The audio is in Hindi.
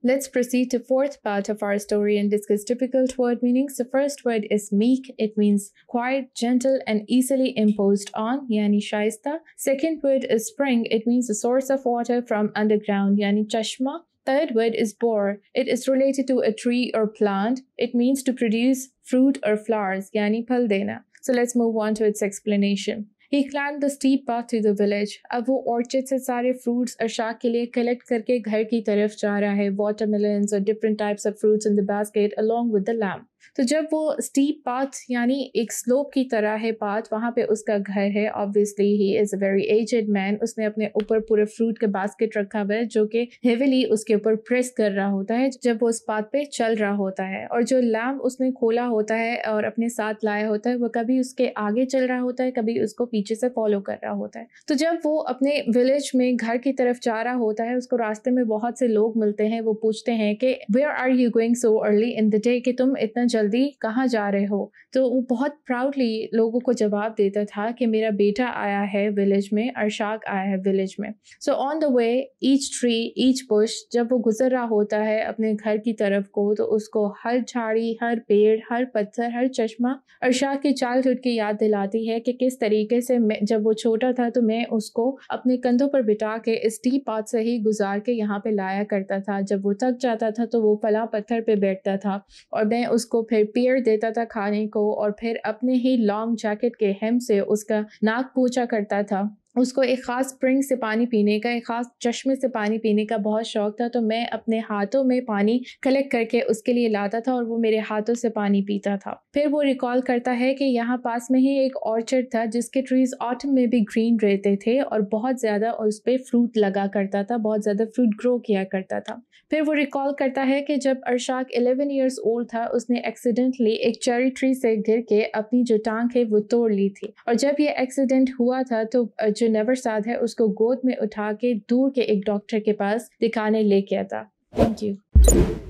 Let's proceed to fourth part of our story and discuss difficult word meanings. The first word is meek. It means quiet, gentle, and easily imposed on, yani shaista. Second word is spring. It means a source of water from underground, yani chashma. Third word is bore. It is related to a tree or plant. It means to produce fruit or flowers, yani paldena. So let's move on to its explanation. He climbed the steep path through the village अब वो ऑर्चिड से सारे फ्रूट्स शाक के लिए कलेक्ट करके घर की तरफ जा रहा है वाटर मिलन और different types of fruits in the basket along with the lamp तो जब वो स्टीप पाथ यानी एक स्लोप की तरह है पाथ वहाँ पे उसका घर है obviously he is a very aged man उसने अपने ऊपर पूरे फ्रूट के बास्केट रखा हुआ है जो कि हेविली उसके ऊपर प्रेस कर रहा होता है जब वो उस पाथ पे चल रहा होता है और जो लैम्प उसने खोला होता है और अपने साथ लाया होता है वो कभी उसके आगे चल रहा होता है कभी उसको पीछे से फॉलो कर रहा होता है तो जब वो अपने विलेज में घर की तरफ जा रहा होता है उसको रास्ते में बहुत से लोग मिलते हैं वो पूछते हैं कि where are you going so early in the day कि तुम इतना जल्दी कहाँ जा रहे हो तो वो बहुत प्राउडली लोगों को जवाब देता था कि मेरा बेटा आया है विलेज में अरशाक आया है विलेज में so on the way each tree each bush जब वो गुजर रहा होता है अपने घर की तरफ को तो उसको हर झाड़ी हर पेड़ हर पत्थर हर चश्मा अरशाक की चाइल्डहुड की याद दिलाती है कि किस तरीके से मैं जब वो छोटा था तो मैं उसको अपने कंधों पर बिठा के इस टी पाथ से ही गुजार के यहाँ पे लाया करता था जब वो थक जाता था तो वो फला पत्थर पे बैठता था और मैं उसको उसको फिर पेड़ देता था खाने को और फिर अपने ही लॉन्ग जैकेट के हेम से उसका नाक पूछा करता था उसको एक ख़ास स्प्रिंग से पानी पीने का एक ख़ास चश्मे से पानी पीने का बहुत शौक़ था तो मैं अपने हाथों में पानी कलेक्ट करके उसके लिए लाता था और वो मेरे हाथों से पानी पीता था फिर वो रिकॉल करता है कि यहाँ पास में ही एक ऑर्चर्ड था जिसके ट्रीज़ ऑटम में भी ग्रीन रहते थे और बहुत ज़्यादा उस पर फ्रूट लगा करता था बहुत ज़्यादा फ्रूट ग्रो किया करता था फिर वो रिकॉल करता है कि जब अरशाक एलेवन ईयर्स ओल्ड था उसने एक्सीडेंटली एक चेरी ट्री से गिर के अपनी जो टांग है वो तोड़ ली थी और जब ये एक्सीडेंट हुआ था तो जो जो नवरसाद है उसको गोद में उठा के दूर के एक डॉक्टर के पास दिखाने ले गया था थैंक यू